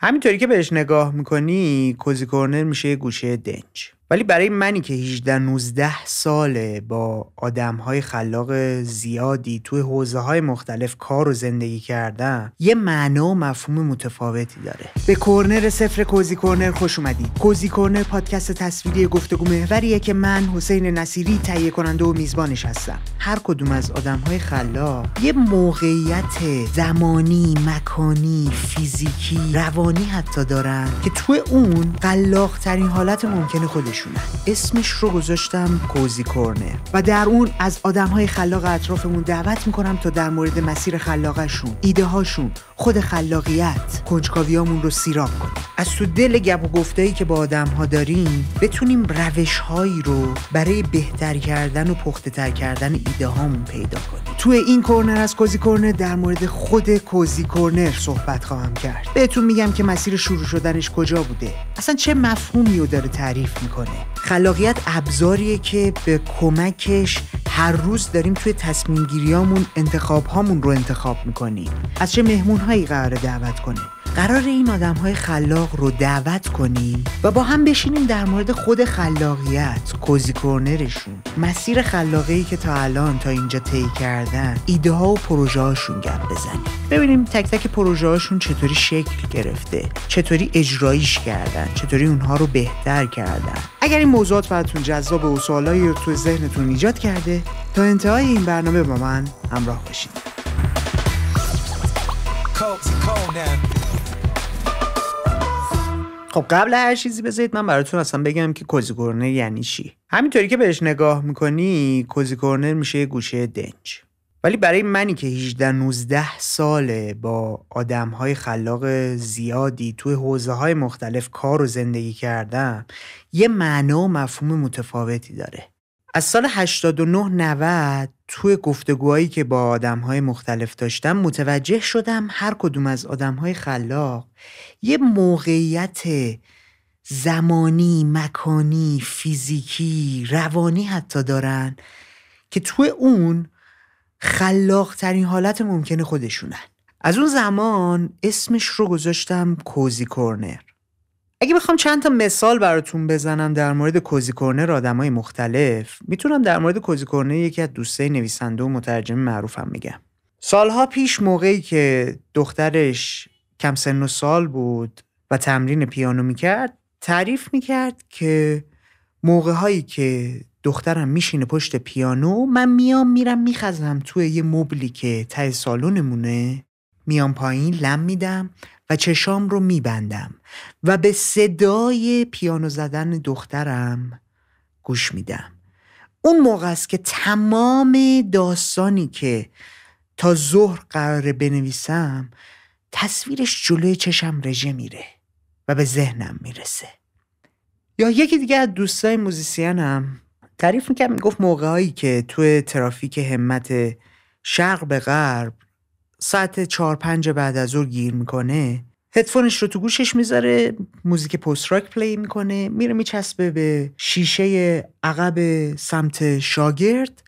همینطوری که بهش نگاه میکنی کوزی کورنر میشه یه گوشه دنج ولی برای منی که 18 19 ساله با آدم های خلاق زیادی توی حوزه های مختلف کار و زندگی کردم یه معنا و مفهوم متفاوتی داره به کورنر صفر کوزی کورنر خوش اومدید کوزی کورنر پادکست تصویری گفتگو محوریه که من حسین نصیری تهیه کننده و میزبانش هستم هر کدوم از آدم های خلاق یه موقعیت زمانی مکانی فیزیکی روانی حتی دارن که توی اون خلاق ترین حالت ممکن خودش اسمش رو گذاشتم کوزی کورنر و در اون از های خلاق اطرافمون دعوت میکنم تا در مورد مسیر خلاقشون ایده هاشون خود خلاقیت کنجکاویامون رو سیراب کنیم از تو دل گپ و گفتایی که با آدم ها داریم بتونیم روش هایی رو برای بهتر کردن و پخته تر کردن ایده هامون پیدا کنیم توی این کورنر از کوزی کورنر در مورد خود کوزی کورنر صحبت خواهم کرد بهتون میگم که مسیر شروع شدنش کجا بوده اصلا چه مفهومی رو داره تعریف میکنه خلاقیت ابزاریه که به کمکش هر روز داریم توی تصمیم گیریامون انتخاب هامون رو انتخاب میکنیم از چه مهمون هایی قرار دعوت کنه قرار این آدم های خلاق رو دعوت کنیم و با هم بشینیم در مورد خود خلاقیت کوزی کورنرشون مسیر خلاقی که تا الان تا اینجا طی کردن ایده ها و پروژه هاشون گپ بزنیم ببینیم تک تک پروژه هاشون چطوری شکل گرفته چطوری اجرایش کردن چطوری اونها رو بهتر کردن اگر این موضوعات براتون جذاب و سوالایی رو تو ذهنتون ایجاد کرده تا انتهای این برنامه با من همراه باشید خب قبل هر چیزی بذارید من براتون اصلا بگم که کوزی کورنر یعنی چی همینطوری که بهش نگاه میکنی کوزی کورنر میشه گوشه دنج ولی برای منی که 18 19 ساله با آدم خلاق زیادی توی حوزه های مختلف کار و زندگی کردم یه معنا و مفهوم متفاوتی داره از سال 89 90 توی گفتگوهایی که با آدم های مختلف داشتم متوجه شدم هر کدوم از آدم های خلاق یه موقعیت زمانی، مکانی، فیزیکی، روانی حتی دارن که توی اون خلاقترین حالت ممکنه خودشونن از اون زمان اسمش رو گذاشتم کوزی اگه بخوام چند تا مثال براتون بزنم در مورد کوزی کورنر های مختلف میتونم در مورد کوزی یکی از دوستای نویسنده و مترجم معروفم بگم سالها پیش موقعی که دخترش کم سن و سال بود و تمرین پیانو میکرد تعریف میکرد که موقع هایی که دخترم میشینه پشت پیانو من میام میرم میخزم توی یه مبلی که ته سالنمونه میان پایین لم میدم و چشام رو میبندم و به صدای پیانو زدن دخترم گوش میدم اون موقع است که تمام داستانی که تا ظهر قراره بنویسم تصویرش جلوی چشم رژه میره و به ذهنم میرسه یا یکی دیگه از دوستای موزیسینم تعریف میکرد میگفت موقعهایی که تو ترافیک همت شرق به غرب ساعت چهار پنج بعد از ظهر گیر میکنه هدفونش رو تو گوشش میذاره موزیک پست راک پلی میکنه میره میچسبه به شیشه عقب سمت شاگرد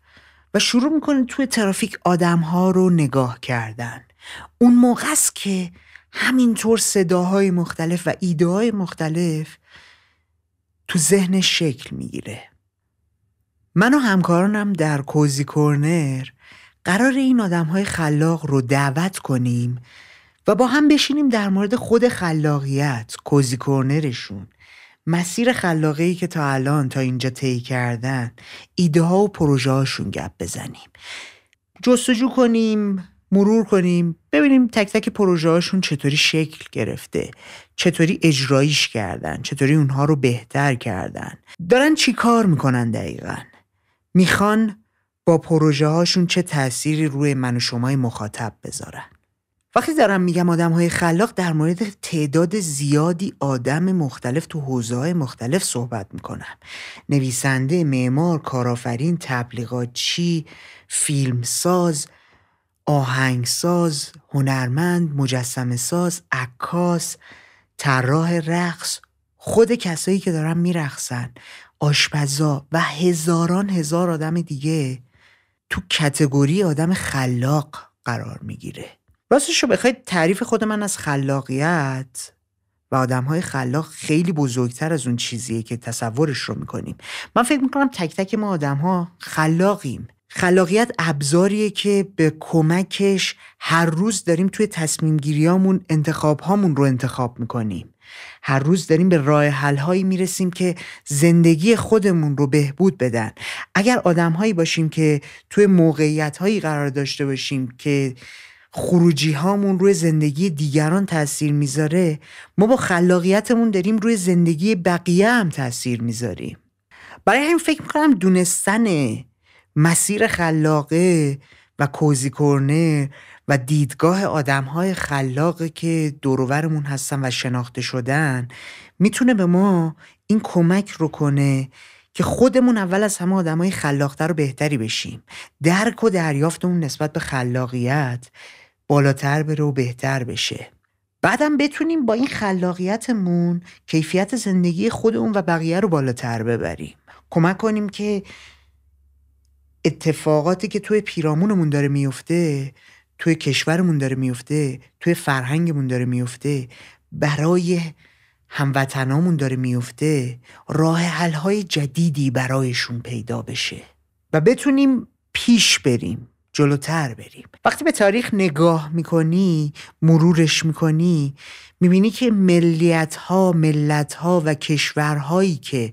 و شروع میکنه توی ترافیک آدم ها رو نگاه کردن اون موقع است که همینطور صداهای مختلف و ایده های مختلف تو ذهن شکل میگیره من و همکارانم در کوزی کورنر قرار این آدم های خلاق رو دعوت کنیم و با هم بشینیم در مورد خود خلاقیت کوزی کورنرشون مسیر خلاقی که تا الان تا اینجا طی کردن ایده ها و پروژه هاشون گپ بزنیم جستجو کنیم مرور کنیم ببینیم تک تک پروژه هاشون چطوری شکل گرفته چطوری اجرایش کردن چطوری اونها رو بهتر کردن دارن چی کار میکنن دقیقا میخوان با پروژه هاشون چه تأثیری روی من و شمای مخاطب بذارن وقتی دارم میگم آدم های خلاق در مورد تعداد زیادی آدم مختلف تو حوزه های مختلف صحبت میکنم نویسنده، معمار، کارآفرین، تبلیغاتچی، فیلمساز، آهنگساز، هنرمند، مجسم ساز، عکاس، طراح رقص، خود کسایی که دارن میرقصن، آشپزا و هزاران هزار آدم دیگه تو کتگوری آدم خلاق قرار میگیره راستش رو بخواید تعریف خود من از خلاقیت و آدم های خلاق خیلی بزرگتر از اون چیزیه که تصورش رو میکنیم من فکر میکنم تک تک ما آدم ها خلاقیم خلاقیت ابزاریه که به کمکش هر روز داریم توی تصمیم گیریامون انتخاب هامون رو انتخاب میکنیم هر روز داریم به راه حل هایی میرسیم که زندگی خودمون رو بهبود بدن اگر آدم هایی باشیم که توی موقعیت هایی قرار داشته باشیم که خروجی هامون روی زندگی دیگران تاثیر میذاره ما با خلاقیتمون داریم روی زندگی بقیه هم تاثیر میذاریم برای همین فکر میکنم دونستن مسیر خلاقه و کوزیکورنر و دیدگاه های خلاقه که دروبرمون هستن و شناخته شدن میتونه به ما این کمک رو کنه که خودمون اول از همه های خلاقتر و بهتری بشیم درک و دریافتمون نسبت به خلاقیت بالاتر بره و بهتر بشه بعدم بتونیم با این خلاقیتمون کیفیت زندگی خودمون و بقیه رو بالاتر ببریم کمک کنیم که اتفاقاتی که توی پیرامونمون داره میفته توی کشورمون داره میفته توی فرهنگمون داره میفته برای هموطنامون داره میفته راه های جدیدی برایشون پیدا بشه و بتونیم پیش بریم جلوتر بریم وقتی به تاریخ نگاه میکنی مرورش میکنی میبینی که ملیت ها ملت ها و کشورهایی که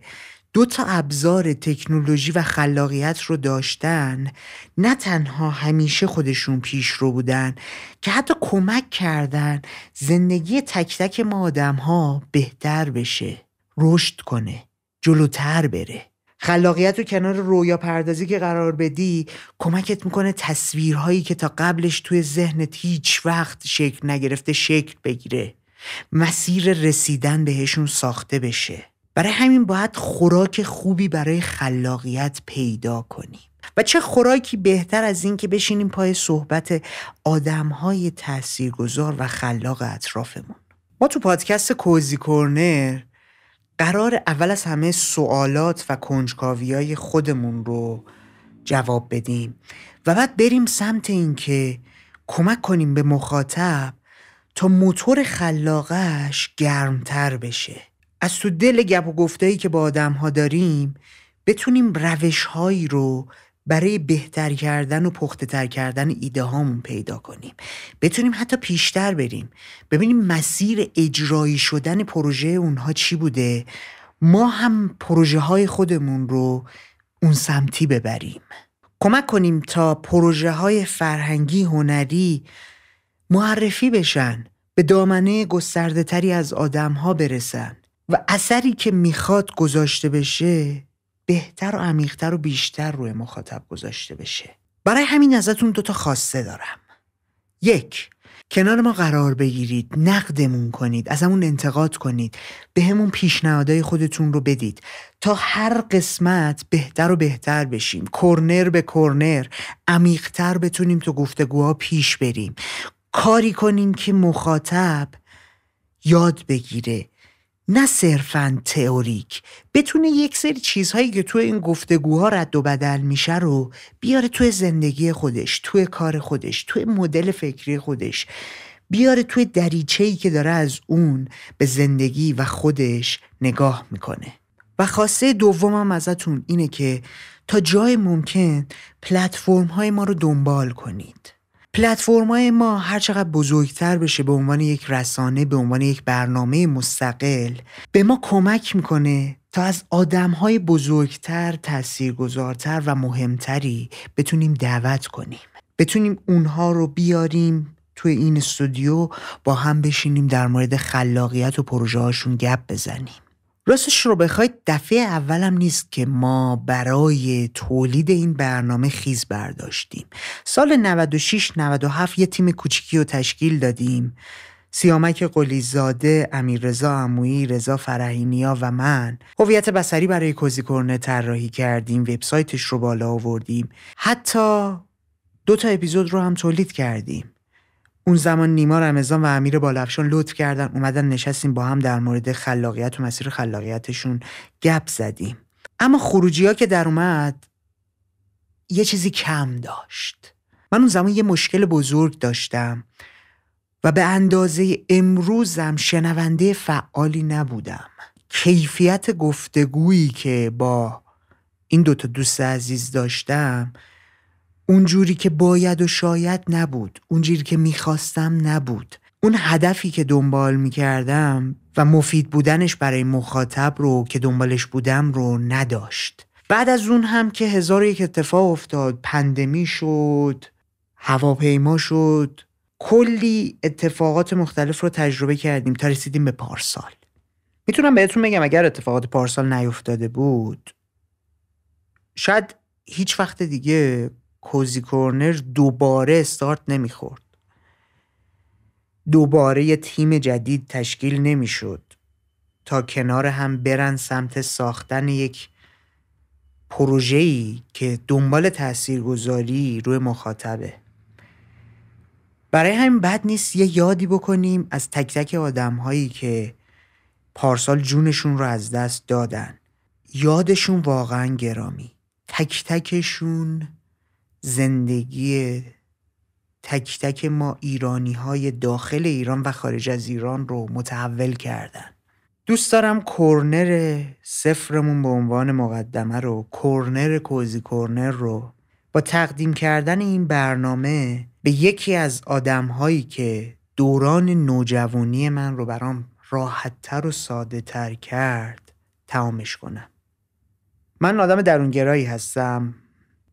دو تا ابزار تکنولوژی و خلاقیت رو داشتن نه تنها همیشه خودشون پیش رو بودن که حتی کمک کردن زندگی تک تک ما آدم ها بهتر بشه رشد کنه جلوتر بره خلاقیت رو کنار رویا پردازی که قرار بدی کمکت میکنه تصویرهایی که تا قبلش توی ذهنت هیچ وقت شکل نگرفته شکل بگیره مسیر رسیدن بهشون ساخته بشه برای همین باید خوراک خوبی برای خلاقیت پیدا کنیم و چه خوراکی بهتر از این که بشینیم پای صحبت آدمهای تاثیرگذار و خلاق اطرافمون ما تو پادکست کوزی کورنر قرار اول از همه سوالات و کنجکاوی های خودمون رو جواب بدیم و بعد بریم سمت اینکه کمک کنیم به مخاطب تا موتور خلاقش گرمتر بشه از تو دل گپ و گفتایی که با آدم ها داریم بتونیم روش هایی رو برای بهتر کردن و پخته تر کردن ایده هامون پیدا کنیم بتونیم حتی پیشتر بریم ببینیم مسیر اجرایی شدن پروژه اونها چی بوده ما هم پروژه های خودمون رو اون سمتی ببریم کمک کنیم تا پروژه های فرهنگی هنری معرفی بشن به دامنه گسترده تری از آدم ها برسن و اثری که میخواد گذاشته بشه بهتر و عمیقتر و بیشتر روی مخاطب گذاشته بشه برای همین ازتون دوتا خواسته دارم یک کنار ما قرار بگیرید نقدمون کنید از همون انتقاد کنید به همون پیشنهادهای خودتون رو بدید تا هر قسمت بهتر و بهتر بشیم کرنر به کرنر عمیقتر بتونیم تو گفتگوها پیش بریم کاری کنیم که مخاطب یاد بگیره نه صرفا تئوریک بتونه یک سری چیزهایی که تو این گفتگوها رد و بدل میشه رو بیاره توی زندگی خودش توی کار خودش توی مدل فکری خودش بیاره توی دریچه‌ای که داره از اون به زندگی و خودش نگاه میکنه و خاصه دومم ازتون اینه که تا جای ممکن پلتفرم های ما رو دنبال کنید پلتفرم‌های ما هر چقدر بزرگتر بشه به عنوان یک رسانه به عنوان یک برنامه مستقل به ما کمک میکنه تا از آدمهای بزرگتر تاثیرگذارتر و مهمتری بتونیم دعوت کنیم بتونیم اونها رو بیاریم توی این استودیو با هم بشینیم در مورد خلاقیت و پروژه هاشون گپ بزنیم راستش رو بخواید دفعه اولم نیست که ما برای تولید این برنامه خیز برداشتیم سال 96-97 یه تیم کوچیکی رو تشکیل دادیم سیامک قلیزاده، امیر رزا عمویی، رضا فرهینیا و من هویت بسری برای کوزیکورنه طراحی کردیم، وبسایتش رو بالا آوردیم. حتی دو تا اپیزود رو هم تولید کردیم. اون زمان نیما رمضان و امیر بالفشان لطف کردن اومدن نشستیم با هم در مورد خلاقیت و مسیر خلاقیتشون گپ زدیم اما خروجی ها که در اومد یه چیزی کم داشت من اون زمان یه مشکل بزرگ داشتم و به اندازه امروزم شنونده فعالی نبودم کیفیت گفتگویی که با این دوتا دوست عزیز داشتم اونجوری که باید و شاید نبود اونجوری که میخواستم نبود اون هدفی که دنبال میکردم و مفید بودنش برای مخاطب رو که دنبالش بودم رو نداشت بعد از اون هم که هزار یک اتفاق افتاد پندمی شد هواپیما شد کلی اتفاقات مختلف رو تجربه کردیم تا رسیدیم به پارسال میتونم بهتون بگم اگر اتفاقات پارسال نیفتاده بود شاید هیچ وقت دیگه کوزی کورنر دوباره استارت نمیخورد دوباره یه تیم جدید تشکیل نمیشد تا کنار هم برن سمت ساختن یک پروژه‌ای که دنبال تاثیرگذاری روی مخاطبه برای همین بد نیست یه یادی بکنیم از تک تک آدم هایی که پارسال جونشون رو از دست دادن یادشون واقعا گرامی تک تکشون زندگی تک تک ما ایرانی های داخل ایران و خارج از ایران رو متحول کردن دوست دارم کورنر صفرمون به عنوان مقدمه رو کورنر کوزی کورنر رو با تقدیم کردن این برنامه به یکی از آدم هایی که دوران نوجوانی من رو برام راحتتر و ساده تر کرد تمامش کنم من آدم درونگرایی هستم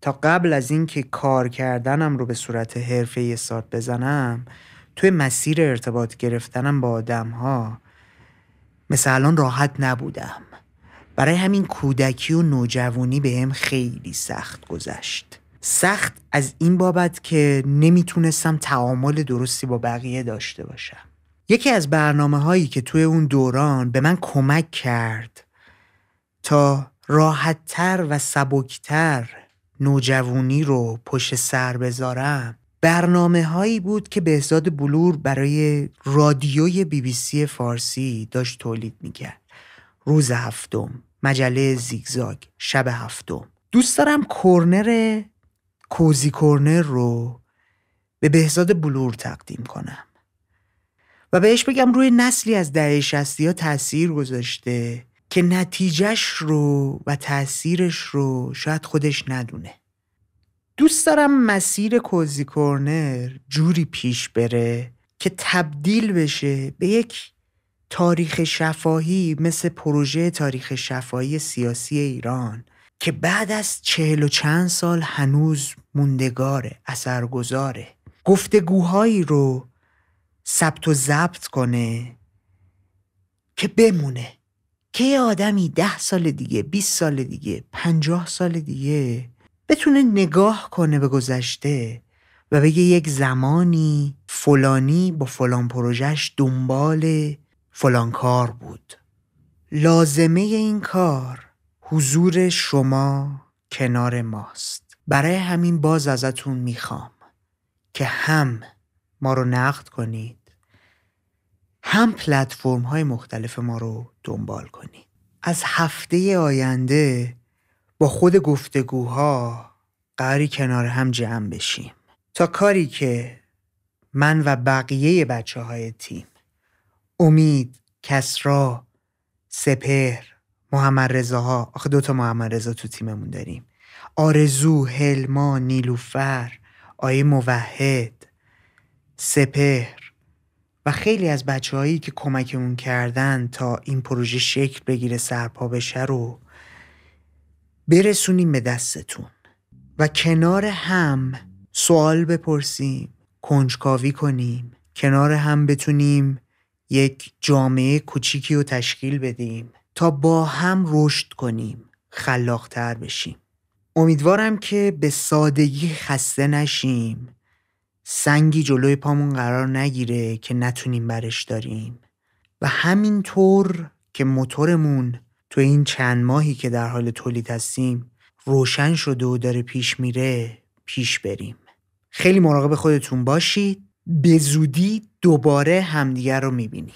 تا قبل از اینکه کار کردنم رو به صورت حرفه سات بزنم توی مسیر ارتباط گرفتنم با آدم ها مثل الان راحت نبودم برای همین کودکی و نوجوانی به هم خیلی سخت گذشت سخت از این بابت که نمیتونستم تعامل درستی با بقیه داشته باشم یکی از برنامه هایی که توی اون دوران به من کمک کرد تا راحتتر و سبکتر نوجوانی رو پشت سر بذارم برنامه هایی بود که بهزاد بلور برای رادیوی بی بی سی فارسی داشت تولید میکرد روز هفتم مجله زیگزاگ شب هفتم دوست دارم کرنر کوزی کورنر رو به بهزاد بلور تقدیم کنم و بهش بگم روی نسلی از دهه شستی ها تاثیر گذاشته که نتیجهش رو و تاثیرش رو شاید خودش ندونه دوست دارم مسیر کوزی کورنر جوری پیش بره که تبدیل بشه به یک تاریخ شفاهی مثل پروژه تاریخ شفاهی سیاسی ایران که بعد از چهل و چند سال هنوز موندگاره اثرگذاره گفتگوهایی رو ثبت و ضبط کنه که بمونه که یه آدمی ده سال دیگه 20 سال دیگه پنجاه سال دیگه بتونه نگاه کنه به گذشته و بگه یک زمانی فلانی با فلان پروژش دنبال فلان کار بود لازمه این کار حضور شما کنار ماست برای همین باز ازتون میخوام که هم ما رو نقد کنید هم پلتفرم های مختلف ما رو دنبال کنید از هفته آینده با خود گفتگوها قراری کنار هم جمع بشیم تا کاری که من و بقیه بچه های تیم امید، کسرا، سپر، محمد رزاها، آخه دوتا محمد رزا تو تیممون داریم آرزو، هلما، نیلوفر، آی موحد، سپهر و خیلی از بچه هایی که کمکمون کردن تا این پروژه شکل بگیره سرپا بشه رو برسونیم به دستتون و کنار هم سوال بپرسیم کنجکاوی کنیم کنار هم بتونیم یک جامعه کوچیکی رو تشکیل بدیم تا با هم رشد کنیم خلاقتر بشیم امیدوارم که به سادگی خسته نشیم سنگی جلوی پامون قرار نگیره که نتونیم برش داریم و همینطور که موتورمون تو این چند ماهی که در حال تولید هستیم روشن شده و داره پیش میره پیش بریم خیلی مراقب خودتون باشید به زودی دوباره همدیگر رو میبینیم